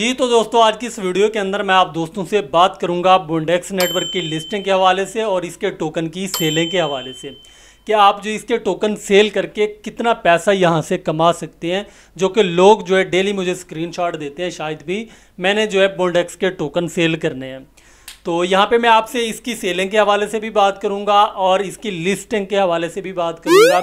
जी तो दोस्तों आज की इस वीडियो के अंदर मैं आप दोस्तों से बात करूंगा बोन्डेक्स नेटवर्क की लिस्टिंग के हवाले से और इसके टोकन की सेलिंग के हवाले से कि आप जो इसके टोकन सेल करके कितना पैसा यहाँ से कमा सकते हैं जो कि लोग जो है डेली मुझे स्क्रीनशॉट देते हैं शायद भी मैंने जो है बोन्डेक्स के टोकन सेल करने हैं तो यहाँ पर मैं आपसे इसकी सेलिंग के हवाले से भी बात करूँगा और इसकी लिस्टिंग के हवाले से भी बात करूँगा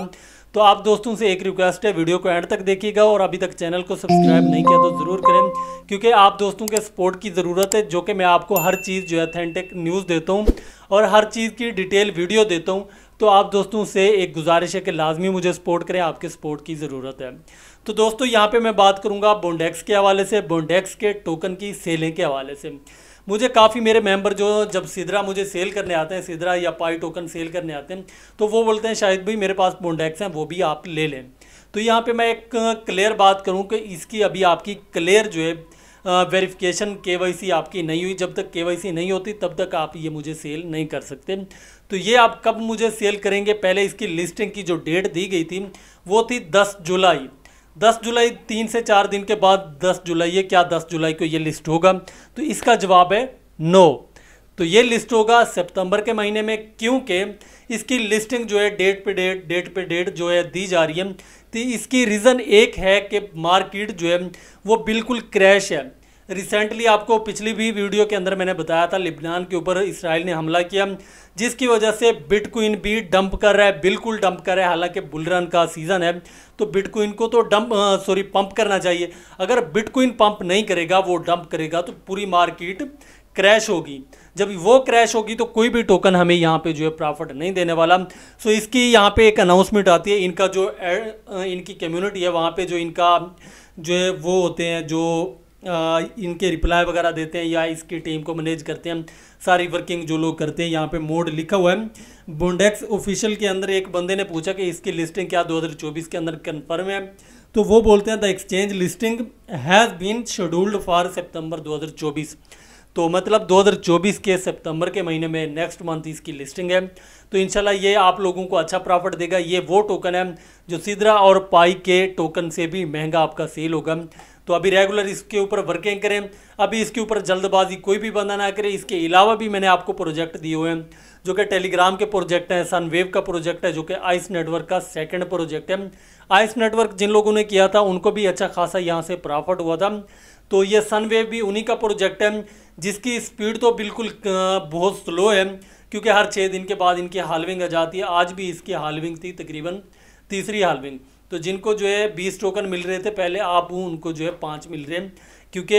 तो आप दोस्तों से एक रिक्वेस्ट है वीडियो को एंड तक देखिएगा और अभी तक चैनल को सब्सक्राइब नहीं किया तो ज़रूर करें क्योंकि आप दोस्तों के सपोर्ट की ज़रूरत है जो कि मैं आपको हर चीज़ जो है अथेंटिक न्यूज़ देता हूँ और हर चीज़ की डिटेल वीडियो देता हूँ तो आप दोस्तों से एक गुजारिश है कि लाजमी मुझे सपोर्ट करें आपके सपोर्ट की ज़रूरत है तो दोस्तों यहाँ पर मैं बात करूँगा बोंडेक्स के हवाले से बोंडेक्स के टोकन की सेलें के हवाले से मुझे काफ़ी मेरे मेंबर जो जब सिदरा मुझे सेल करने आते हैं सिदरा या पाई टोकन सेल करने आते हैं तो वो बोलते हैं शायद भाई मेरे पास बोंडेक्स हैं वो भी आप ले लें तो यहाँ पे मैं एक क्लियर बात करूँ कि इसकी अभी आपकी क्लियर जो है वेरिफिकेशन के आपकी नहीं हुई जब तक के नहीं होती तब तक आप ये मुझे सेल नहीं कर सकते तो ये आप कब मुझे सेल करेंगे पहले इसकी लिस्टिंग की जो डेट दी गई थी वो थी दस जुलाई 10 जुलाई तीन से चार दिन के बाद 10 जुलाई है क्या 10 जुलाई को ये लिस्ट होगा तो इसका जवाब है नो तो ये लिस्ट होगा सितंबर के महीने में क्योंकि इसकी लिस्टिंग जो है डेट पे डेट डेट पे डेट जो है दी जा रही है तो इसकी रीज़न एक है कि मार्केट जो है वो बिल्कुल क्रैश है रिसेंटली आपको पिछली भी वीडियो के अंदर मैंने बताया था लिबनान के ऊपर इसराइल ने हमला किया जिसकी वजह से बिटकॉइन भी डंप कर रहा है बिल्कुल डंप कर रहा है हालांकि बुलरन का सीज़न है तो बिटकॉइन को तो डंप सॉरी पंप करना चाहिए अगर बिटकॉइन पंप नहीं करेगा वो डंप करेगा तो पूरी मार्केट क्रैश होगी जब वो क्रैश होगी तो कोई भी टोकन हमें यहाँ पे जो है प्रॉफिट नहीं देने वाला सो इसकी यहाँ पे एक अनाउंसमेंट आती है इनका जो इनकी कम्युनिटी है वहाँ पे जो इनका जो है वो होते हैं जो इनके रिप्लाई वगैरह देते हैं या इसकी टीम को मैनेज करते हैं सारी वर्किंग जो लोग करते हैं यहाँ पे मोड लिखा हुआ है बोंडेक्स ऑफिशियल के अंदर एक बंदे ने पूछा कि इसकी लिस्टिंग क्या 2024 के अंदर कन्फर्म है तो वो बोलते हैं the exchange listing has been scheduled for September दो तो मतलब 2024 के सितंबर के महीने में नेक्स्ट मंथ इसकी लिस्टिंग है तो इंशाल्लाह ये आप लोगों को अच्छा प्रॉफिट देगा ये वो टोकन है जो सिद्रा और पाई के टोकन से भी महंगा आपका सेल होगा तो अभी रेगुलर इसके ऊपर वर्किंग करें अभी इसके ऊपर जल्दबाजी कोई भी बंदा ना करे इसके अलावा भी मैंने आपको प्रोजेक्ट दिए हुए हैं जो कि टेलीग्राम के प्रोजेक्ट हैं सनवेव का प्रोजेक्ट है जो कि आइस नेटवर्क का सेकेंड प्रोजेक्ट है आइस नेटवर्क जिन लोगों ने किया था उनको भी अच्छा खासा यहाँ से प्रॉफिट हुआ था तो ये सनवेव भी उन्हीं का प्रोजेक्ट है जिसकी स्पीड तो बिल्कुल बहुत स्लो है क्योंकि हर छः दिन के बाद इनकी हालविंग आ जाती है आज भी इसकी हालविंग थी तकरीबन तीसरी हालविंग तो जिनको जो है बीस टोकन मिल रहे थे पहले आप हूँ उनको जो है पाँच मिल रहे हैं क्योंकि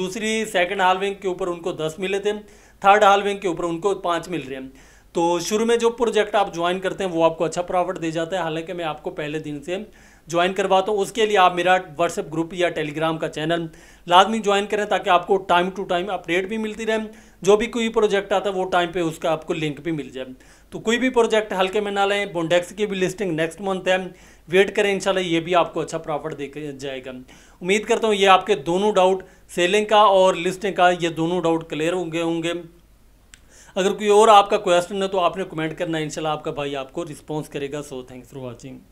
दूसरी सेकंड हालविंग के ऊपर उनको दस मिले थे थर्ड हालविंग के ऊपर उनको पाँच मिल रहे हैं तो शुरू में जो प्रोजेक्ट आप ज्वाइन करते हैं वो आपको अच्छा प्रॉफिट दे जाता है हालांकि मैं आपको पहले दिन से ज्वाइन करवाता तो हूँ उसके लिए आप मेरा व्हाट्सएप ग्रुप या टेलीग्राम का चैनल लाजमी ज्वाइन करें ताकि आपको टाइम टू टाइम अपडेट भी मिलती रहे जो भी कोई प्रोजेक्ट आता है वो टाइम पे उसका आपको लिंक भी मिल जाए तो कोई भी प्रोजेक्ट हल्के में ना लें बोंडेक्स की भी लिस्टिंग नेक्स्ट मंथ है वेट करें इंशाल्लाह ये भी आपको अच्छा प्रॉफिट दे जाएगा उम्मीद करता हूँ ये आपके दोनों डाउट सेलिंग का और लिस्टिंग का ये दोनों डाउट क्लियर होंगे होंगे अगर कोई और आपका क्वेश्चन है तो आपने कमेंट करना इंशाल्लाह आपका भाई आपको रिस्पॉन्स करेगा सो थैंक्स फॉर वॉचिंग